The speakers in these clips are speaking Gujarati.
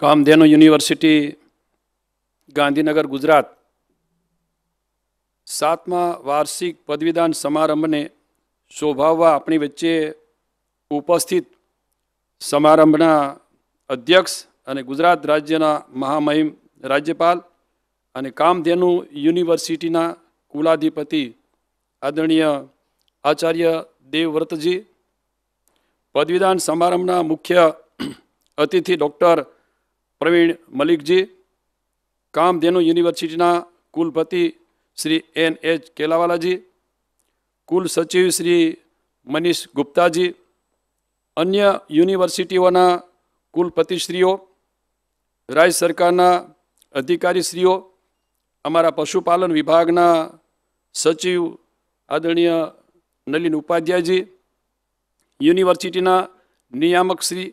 કામધેનુ યુનિવર્સિટી ગાંધીનગર ગુજરાત સાતમા વાર્ષિક પદવીદાન સમારંભને શોભાવવા આપણી વચ્ચે ઉપસ્થિત સમારંભના અધ્યક્ષ અને ગુજરાત રાજ્યના મહામહિમ રાજ્યપાલ અને કામધેનુ યુનિવર્સિટીના કુલાધિપતિ આદરણીય આચાર્ય દેવવ્રતજી પદવીદાન સમારંભના મુખ્ય અતિથિ ડૉક્ટર પ્રવીણ મલિકજી કામધેનુ યુનિવર્સિટીના કુલપતિ શ્રી એન એચ કેલાવાલાજી કુલ સચિવ શ્રી મનીષ ગુપ્તાજી અન્ય યુનિવર્સિટીઓના કુલપતિશ્રીઓ રાજ્ય સરકારના અધિકારીશ્રીઓ અમારા પશુપાલન વિભાગના સચિવ આદરણીય નલિન ઉપાધ્યાયજી યુનિવર્સિટીના નિયામક શ્રી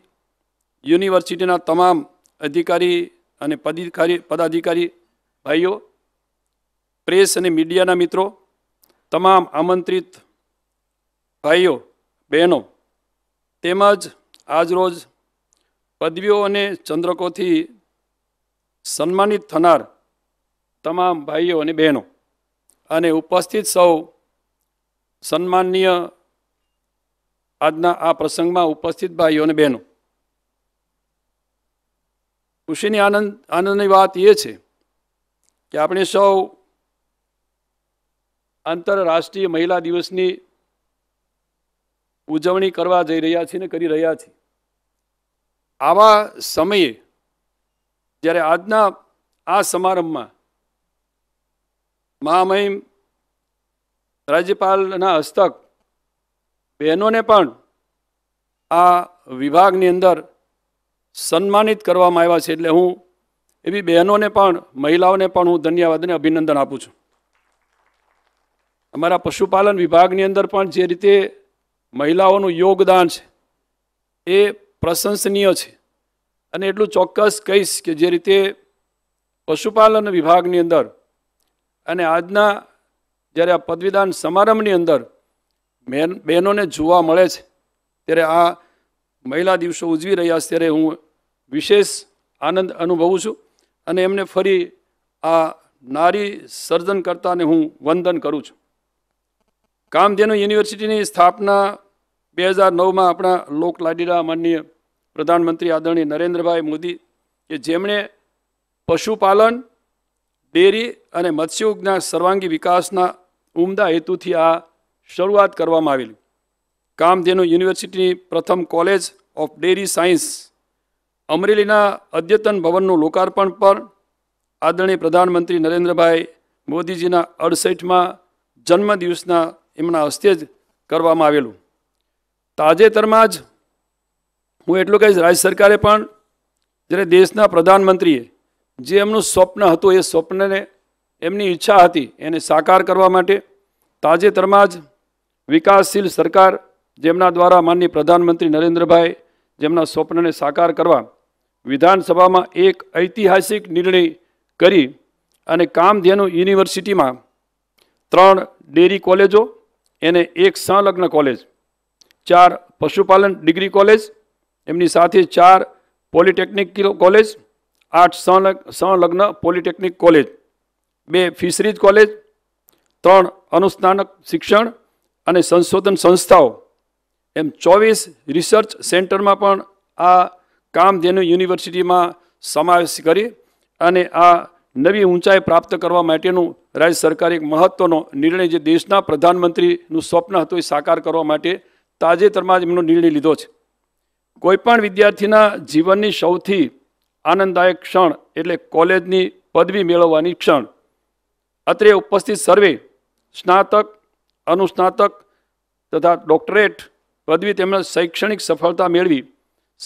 યુનિવર્સિટીના તમામ અધિકારી અને પદાધિકારી પદાધિકારી ભાઈઓ પ્રેસ અને મીડિયાના મિત્રો તમામ આમંત્રિત ભાઈઓ બહેનો તેમજ આજરોજ પદવીઓ અને ચંદ્રકોથી સન્માનિત થનાર તમામ ભાઈઓ અને બહેનો અને ઉપસ્થિત સૌ સન્માનીય આજના આ પ્રસંગમાં ઉપસ્થિત ભાઈઓ અને બહેનો ખુશીની આનંદ આનંદની વાત એ છે કે આપણે સૌ આંતરરાષ્ટ્રીય મહિલા દિવસની ઉજવણી કરવા જઈ રહ્યા છીએ ને કરી રહ્યા છીએ આવા સમયે જ્યારે આજના આ સમારંભમાં મહામહિમ રાજ્યપાલના હસ્તક બહેનોને પણ આ વિભાગની અંદર સન્માનિત કરવામાં આવ્યા છે એટલે હું એવી બહેનોને પણ મહિલાઓને પણ હું ધન્યવાદ અને અભિનંદન આપું છું અમારા પશુપાલન વિભાગની અંદર પણ જે રીતે મહિલાઓનું યોગદાન છે એ પ્રશંસનીય છે અને એટલું ચોક્કસ કહીશ કે જે રીતે પશુપાલન વિભાગની અંદર અને આજના જ્યારે આ પદવીદાન સમારંભની અંદર બહેનોને જોવા મળે છે ત્યારે આ મહિલા દિવસો ઉજવી રહ્યા છે ત્યારે હું વિશેષ આનંદ અનુભવું છું અને એમને ફરી આ નારી સર્જનકર્તાને હું વંદન કરું છું કામધેનુ યુનિવર્સિટીની સ્થાપના બે હજાર નવમાં આપણા લોકલાડીલા માનનીય પ્રધાનમંત્રી આદરણીય નરેન્દ્રભાઈ મોદી કે જેમણે પશુપાલન ડેરી અને મત્સ્યોગના સર્વાંગી વિકાસના ઉમદા હેતુથી આ શરૂઆત કરવામાં આવેલી કામધેનુ યુનિવર્સિટીની પ્રથમ કોલેજ ઓફ ડેરી સાયન્સ અમરેલીના અદ્યતન ભવનનું લોકાર્પણ પણ આદરણીય પ્રધાનમંત્રી નરેન્દ્રભાઈ મોદીજીના અડસઠમાં જન્મદિવસના એમના હસ્તે જ કરવામાં આવેલું તાજેતરમાં જ હું એટલું કહીશ રાજ્ય સરકારે પણ જ્યારે દેશના પ્રધાનમંત્રીએ જે એમનું સ્વપ્ન હતું એ સ્વપ્નને એમની ઈચ્છા હતી એને સાકાર કરવા માટે તાજેતરમાં જ વિકાસશીલ સરકાર જેમના દ્વારા માનની પ્રધાનમંત્રી નરેન્દ્રભાઈ જેમના સ્વપ્નને સાકાર કરવા વિધાનસભામાં એક ઐતિહાસિક નિર્ણય કરી અને કામધેનુ યુનિવર્સિટીમાં ત્રણ ડેરી કોલેજો એને એક સંલગ્ન કોલેજ ચાર પશુપાલન ડિગ્રી કોલેજ એમની સાથે ચાર પોલિટેકનિક કોલેજ આઠ સંલગ્ન પોલિટેકનિક કોલેજ બે ફિશરીઝ કોલેજ ત્રણ અનુસ્નાનક શિક્ષણ અને સંશોધન સંસ્થાઓ એમ ચોવીસ રિસર્ચ સેન્ટરમાં પણ આ કામધેનુ યુનિવર્સિટીમાં સમાવેશ કરી અને આ નવી ઊંચાઈ પ્રાપ્ત કરવા માટેનું રાજ્ય સરકારે એક મહત્ત્વનો નિર્ણય જે દેશના પ્રધાનમંત્રીનું સ્વપ્ન હતું એ સાકાર કરવા માટે તાજેતરમાં જ એમનો નિર્ણય લીધો છે કોઈપણ વિદ્યાર્થીના જીવનની સૌથી આનંદદાયક ક્ષણ એટલે કોલેજની પદવી મેળવવાની ક્ષણ અત્રે ઉપસ્થિત સર્વે સ્નાતક અનુસ્નાતક તથા ડોક્ટરેટ પદવી તેમણે શૈક્ષણિક સફળતા મેળવી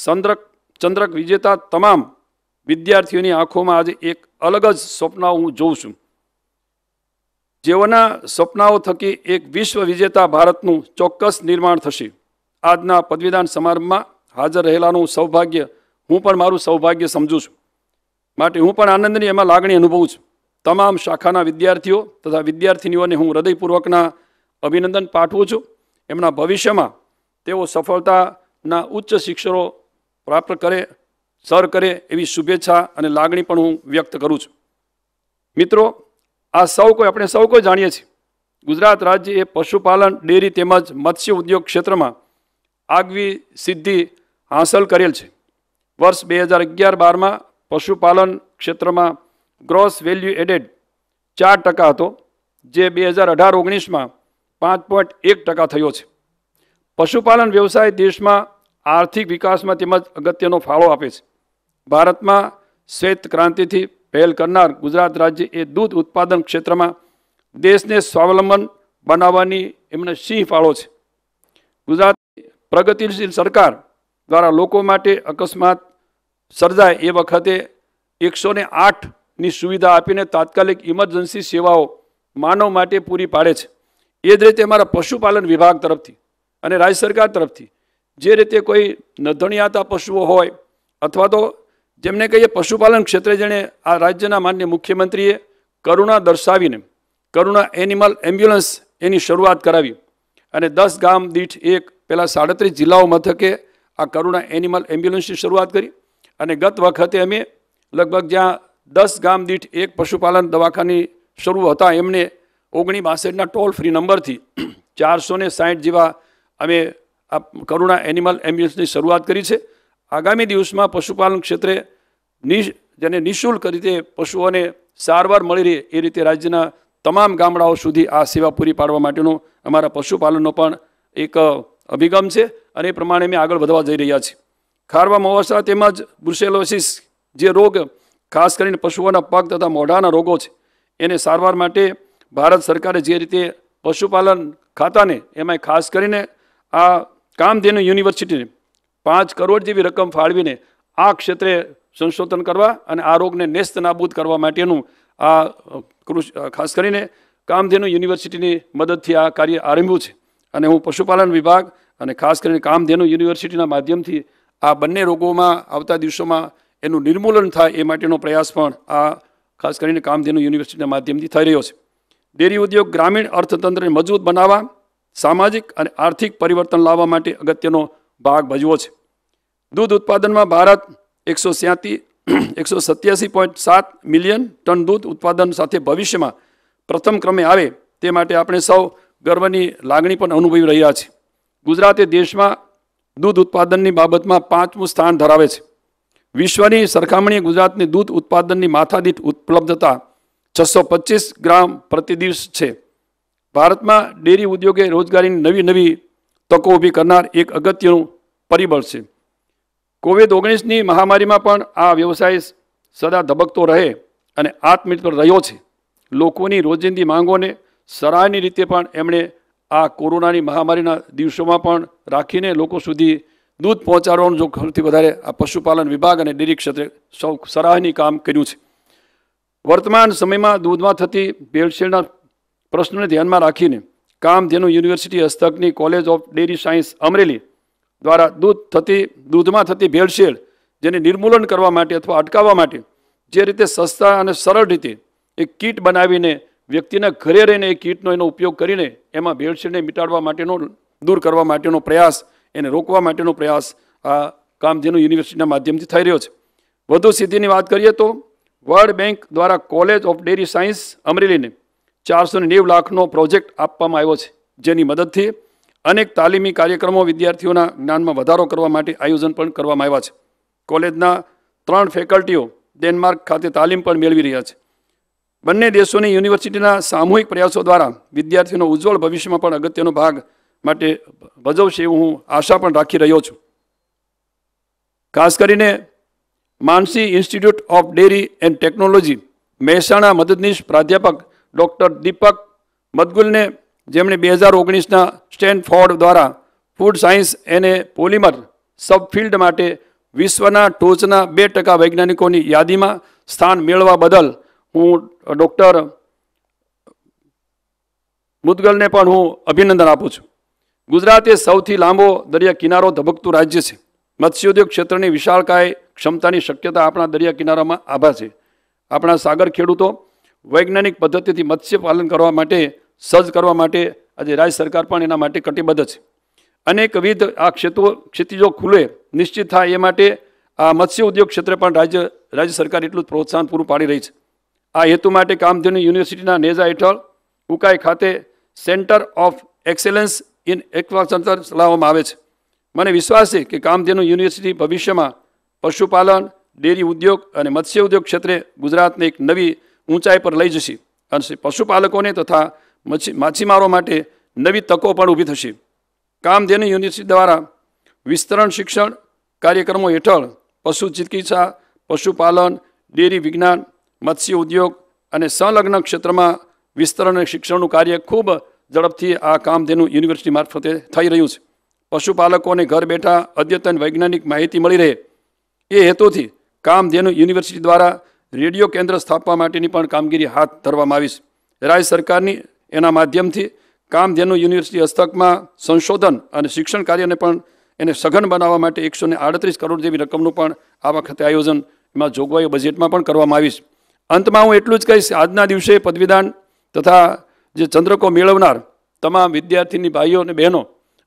સંદ્રક ચંદ્રક વિજેતા તમામ વિદ્યાર્થીઓની આંખોમાં આજે એક અલગ જ સ્વપ્નાઓ હું જોઉં છું જેઓના સ્વપ્નાઓ થકી એક વિશ્વ વિજેતા ભારતનું ચોક્કસ નિર્માણ થશે આજના પદવીદાન સમારંભમાં હાજર રહેલાનું સૌભાગ્ય હું પણ મારું સૌભાગ્ય સમજું છું માટે હું પણ આનંદની એમાં લાગણી અનુભવું છું તમામ શાખાના વિદ્યાર્થીઓ તથા વિદ્યાર્થીનીઓને હું હૃદયપૂર્વકના અભિનંદન પાઠવું છું એમના ભવિષ્યમાં તેઓ સફળતાના ઉચ્ચ શિક્ષરો પ્રાપ્ત કરે સર કરે એવી શુભેચ્છા અને લાગણી પણ હું વ્યક્ત કરું છું મિત્રો આ સૌ કોઈ આપણે સૌ કોઈ જાણીએ છીએ ગુજરાત રાજ્ય એ પશુપાલન ડેરી તેમજ મત્સ્ય ઉદ્યોગ ક્ષેત્રમાં આગવી સિદ્ધિ હાંસલ કરેલ છે વર્ષ બે હજાર અગિયાર બારમાં પશુપાલન ક્ષેત્રમાં ગ્રોસ વેલ્યુ એડેડ ચાર ટકા હતો જે બે હજાર અઢાર ઓગણીસમાં પાંચ પોઈન્ટ એક ટકા થયો છે પશુપાલન વ્યવસાય દેશમાં આર્થિક વિકાસમાં તેમજ અગત્યનો ફાળો આપે છે ભારતમાં શ્વેત ક્રાંતિથી પહેલ કરનાર ગુજરાત રાજ્ય એ દૂધ ઉત્પાદન ક્ષેત્રમાં દેશને સ્વાવલંબન બનાવવાની એમને સિંહ ફાળો છે ગુજરાત પ્રગતિશીલ સરકાર દ્વારા લોકો માટે અકસ્માત સર્જાય એ વખતે એકસો ને આઠની સુવિધા આપીને તાત્કાલિક ઇમરજન્સી સેવાઓ માનવ માટે પૂરી પાડે છે એ જ રીતે અમારા પશુપાલન વિભાગ તરફથી અને રાજ્ય સરકાર તરફથી જે રીતે કોઈ નધણિયાતા પશુઓ હોય અથવા તો જેમને કહીએ પશુપાલન ક્ષેત્રે જેણે આ રાજ્યના માન્ય મુખ્યમંત્રીએ કરુણા દર્શાવીને કરુણા એનિમલ એમ્બ્યુલન્સ એની શરૂઆત કરાવી અને દસ ગામ દીઠ એક પહેલાં સાડત્રીસ જિલ્લાઓ મથકે આ કરુણા એનિમલ એમ્બ્યુલન્સની શરૂઆત કરી અને ગત વખતે અમે લગભગ જ્યાં દસ ગામ દીઠ એક પશુપાલન દવાખાની શરૂ હતા એમને ઓગણી બાસઠના ટોલ ફ્રી નંબરથી ચારસો ને સાહીઠ જેવા અમે આ કરુણા એનિમલ એમ્બ્યુલન્સની શરૂઆત કરી છે આગામી દિવસમાં પશુપાલન ક્ષેત્રે નિ જેને નિઃશુલ્ક રીતે પશુઓને સારવાર મળી રહે એ રીતે રાજ્યના તમામ ગામડાઓ સુધી આ સેવા પૂરી પાડવા માટેનો અમારા પશુપાલનનો પણ એક અભિગમ છે અને એ પ્રમાણે અમે આગળ વધવા જઈ રહ્યા છીએ ખારવા મોવાસા તેમજ બુર્સેલોસિસ જે રોગ ખાસ કરીને પશુઓના પગ તથા મોઢાના રોગો છે એને સારવાર માટે ભારત સરકારે જે રીતે પશુપાલન ખાતાને એમાંય ખાસ કરીને આ કામધેનુ યુનિવર્સિટીને પાંચ કરોડ જેવી રકમ ફાળવીને આ ક્ષેત્રે સંશોધન કરવા અને આ રોગને નેસ્ત નાબૂદ કરવા માટેનું આ કૃષિ ખાસ કરીને કામધેનુ યુનિવર્સિટીની મદદથી આ કાર્ય આરંભ્યું છે અને હું પશુપાલન વિભાગ અને ખાસ કરીને કામધેનુ યુનિવર્સિટીના માધ્યમથી આ બંને રોગોમાં આવતા દિવસોમાં એનું નિર્મૂલન થાય એ માટેનો પ્રયાસ પણ આ ખાસ કરીને કામધેનુ યુનિવર્સિટીના માધ્યમથી થઈ રહ્યો છે ડેરી ઉદ્યોગ ગ્રામીણ અર્થતંત્રને મજબૂત બનાવવા સામાજિક અને આર્થિક પરિવર્તન લાવવા માટે અગત્યનો ભાગ ભજવો છે દૂધ ઉત્પાદનમાં ભારત એકસો સ્યાતી એકસો સત્યાસી પોઈન્ટ સાત મિલિયન ટન દૂધ ઉત્પાદન સાથે ભવિષ્યમાં પ્રથમ ક્રમે આવે તે માટે આપણે સૌ ગર્વની લાગણી પણ અનુભવી રહ્યા છીએ ગુજરાતે દેશમાં દૂધ ઉત્પાદનની બાબતમાં પાંચમું સ્થાન ધરાવે છે વિશ્વની સરખામણીએ ગુજરાતની દૂધ ઉત્પાદનની માથાદીઠ ઉપલબ્ધતા છસો પચીસ ગ્રામ પ્રતિદિવસ છે ભારતમાં ડેરી ઉદ્યોગે રોજગારીની નવી નવી તકો ઊભી કરનાર એક અગત્યનું પરિબળ છે કોવિડ ઓગણીસની મહામારીમાં પણ આ વ્યવસાય સદા ધબકતો રહે અને આત્મનિર્ભર રહ્યો છે લોકોની રોજિંદી માંગોને સરાહની રીતે પણ એમણે આ કોરોનાની મહામારીના દિવસોમાં પણ રાખીને લોકો સુધી દૂધ પહોંચાડવાનું જો સૌથી વધારે આ પશુપાલન વિભાગ અને ડેરી ક્ષેત્રે સૌ સરાહની કામ કર્યું છે વર્તમાન સમયમાં દૂધમાં થતી ભેળસેળના પ્રશ્નને ધ્યાનમાં રાખીને કામધેનુ યુનિવર્સિટી હસ્તકની college of dairy science Amreli દ્વારા દૂધ થતી દૂધમાં થતી ભેળસેળ જેને નિર્મૂલન કરવા માટે અથવા અટકાવવા માટે જે રીતે સસ્તા અને સરળ રીતે એક કીટ બનાવીને વ્યક્તિના ઘરે રહીને એ કીટનો એનો ઉપયોગ કરીને એમાં ભેળસેળને મિટાડવા માટેનો દૂર કરવા માટેનો પ્રયાસ એને રોકવા માટેનો પ્રયાસ આ કામધેનુ યુનિવર્સિટીના માધ્યમથી થઈ રહ્યો છે વધુ સિદ્ધિની વાત કરીએ તો વર્લ્ડ બેંક દ્વારા કોલેજ ઓફ ડેરી સાયન્સ અમરેલીને ચારસો નેવ લાખનો પ્રોજેક્ટ આપવામાં આવ્યો છે જેની મદદથી અનેક તાલીમી કાર્યક્રમો વિદ્યાર્થીઓના જ્ઞાનમાં વધારો કરવા માટે આયોજન પણ કરવામાં આવ્યા છે કોલેજના ત્રણ ફેકલ્ટીઓ ડેનમાર્ક ખાતે તાલીમ પણ મેળવી રહ્યા છે બંને દેશોની યુનિવર્સિટીના સામૂહિક પ્રયાસો દ્વારા વિદ્યાર્થીઓનો ઉજ્જવળ ભવિષ્યમાં પણ અગત્યનો ભાગ માટે ભજવશે એવું હું આશા પણ રાખી રહ્યો છું ખાસ કરીને Mansi institute of dairy and technology Mehsana મદદનીશ પ્રાધ્યાપક ડૉક્ટર દીપક મદગુલને જેમણે બે હજાર ઓગણીસના સ્ટેનફોર્ડ દ્વારા ફૂડ સાયન્સ એને પોલિમર સબફિલ્ડ માટે વિશ્વના ટોચના બે ટકા વૈજ્ઞાનિકોની યાદીમાં સ્થાન મેળવવા બદલ હું ડૉક્ટર મુદગલને પણ હું અભિનંદન આપું છું ગુજરાત એ સૌથી લાંબો દરિયા કિનારો ધબકતું રાજ્ય છે મત્સ્યોદ્યોગ ક્ષેત્રની વિશાળકાય ક્ષમતાની શક્યતા આપણા દરિયા કિનારામાં આભા છે આપણા સાગર ખેડૂતો વૈજ્ઞાનિક પદ્ધતિથી મત્સ્યપાલન કરવા માટે સજ્જ કરવા માટે આજે રાજ્ય સરકાર પણ એના માટે કટિબદ્ધ છે અનેકવિધ આ ક્ષેત્રો ક્ષિતિજો ખુલે નિશ્ચિત થાય એ માટે આ મત્સ્ય ઉદ્યોગ ક્ષેત્રે પણ રાજ્ય રાજ્ય સરકાર એટલું જ પ્રોત્સાહન પૂરું પાડી રહી છે આ હેતુ માટે કામધેનુ યુનિવર્સિટીના નેજા હેઠળ ઉકાઈ ખાતે centre of excellence in aquaculture ચલાવવામાં આવે છે મને વિશ્વાસ છે કે કામધેનુ યુનિવર્સિટી ભવિષ્યમાં પશુપાલન ડેરી ઉદ્યોગ અને મત્સ્ય ઉદ્યોગ ક્ષેત્રે ગુજરાતને એક નવી ઊંચાઈ પર લઈ જશે અને પશુપાલકોને તથા મચ્છી માછીમારો માટે નવી તકો પણ ઊભી થશે કામધેનુ યુનિવર્સિટી દ્વારા વિસ્તરણ શિક્ષણ કાર્યક્રમો હેઠળ પશુ ચિકિત્સા પશુપાલન ડેરી વિજ્ઞાન મત્સ્ય ઉદ્યોગ અને સંલગ્ન ક્ષેત્રમાં વિસ્તરણ શિક્ષણનું કાર્ય ખૂબ ઝડપથી આ કામધેનુ યુનિવર્સિટી મારફતે થઈ રહ્યું છે પશુપાલકોને ઘર બેઠા અદ્યતન વૈજ્ઞાનિક માહિતી મળી રહે એ હેતુથી કામધેનુ યુનિવર્સિટી દ્વારા રેડિયો કેન્દ્ર સ્થાપવા માટેની પણ કામગીરી હાથ ધરવામાં આવી છે રાજ્ય સરકારની એના માધ્યમથી કામધેનુ યુનિવર્સિટી હસ્તકમાં સંશોધન અને શિક્ષણ કાર્યને પણ એને સઘન બનાવવા માટે એકસો આડત્રીસ કરોડ જેવી રકમનું પણ આ વખતે આયોજન એમાં જોગવાઈઓ બજેટમાં પણ કરવામાં આવી છે અંતમાં હું એટલું જ કહીશ આજના દિવસે પદવીદાન તથા જે ચંદ્રકો મેળવનાર તમામ વિદ્યાર્થીની ભાઈઓ અને બહેનો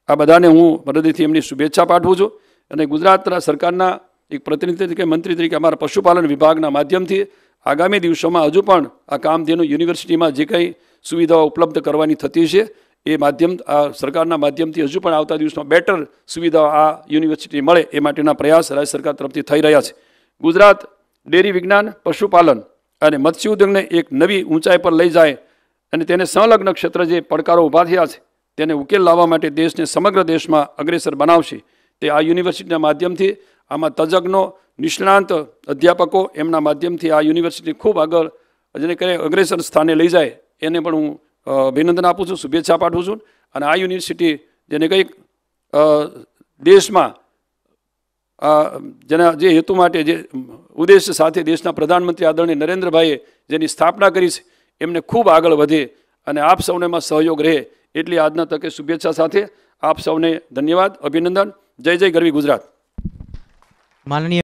આ બધાને હું હૃદયથી એમની શુભેચ્છા પાઠવું છું અને ગુજરાત સરકારના એક પ્રતિનિધિ તરીકે મંત્રી તરીકે અમારા પશુપાલન વિભાગના માધ્યમથી આગામી દિવસોમાં હજુ પણ આ કામધેનુ યુનિવર્સિટીમાં જે કંઈ સુવિધાઓ ઉપલબ્ધ કરવાની થતી છે એ માધ્યમ આ સરકારના માધ્યમથી હજુ પણ આવતા દિવસમાં બેટર સુવિધાઓ આ યુનિવર્સિટી મળે એ માટેના પ્રયાસ રાજ્ય સરકાર તરફથી થઈ રહ્યા છે ગુજરાત ડેરી વિજ્ઞાન પશુપાલન અને મત્સ્ય ઉદ્યોગને એક નવી ઊંચાઈ પર લઈ જાય અને તેને સંલગ્ન ક્ષેત્ર જે પડકારો ઊભા થયા છે તેને ઉકેલ લાવવા માટે દેશને સમગ્ર દેશમાં અગ્રેસર બનાવશે તે આ યુનિવર્સિટીના માધ્યમથી આમાં તજજ્ઞો નિષ્ણાંત અધ્યાપકો એમના માધ્યમથી આ યુનિવર્સિટી ખૂબ આગળ જેને કહે અગ્રેસર સ્થાને લઈ જાય એને પણ હું અભિનંદન આપું છું શુભેચ્છા પાઠવું છું અને આ યુનિવર્સિટી જેને કંઈક દેશમાં જેના જે હેતુ માટે જે ઉદ્દેશ સાથે દેશના પ્રધાનમંત્રી આદરણીય નરેન્દ્રભાઈએ જેની સ્થાપના કરી છે એમને ખૂબ આગળ વધે અને આપ સૌને એમાં સહયોગ રહે એટલી આજના તકે શુભેચ્છા સાથે આપ સૌને ધન્યવાદ અભિનંદન જય જય ગરવી ગુજરાત माननीय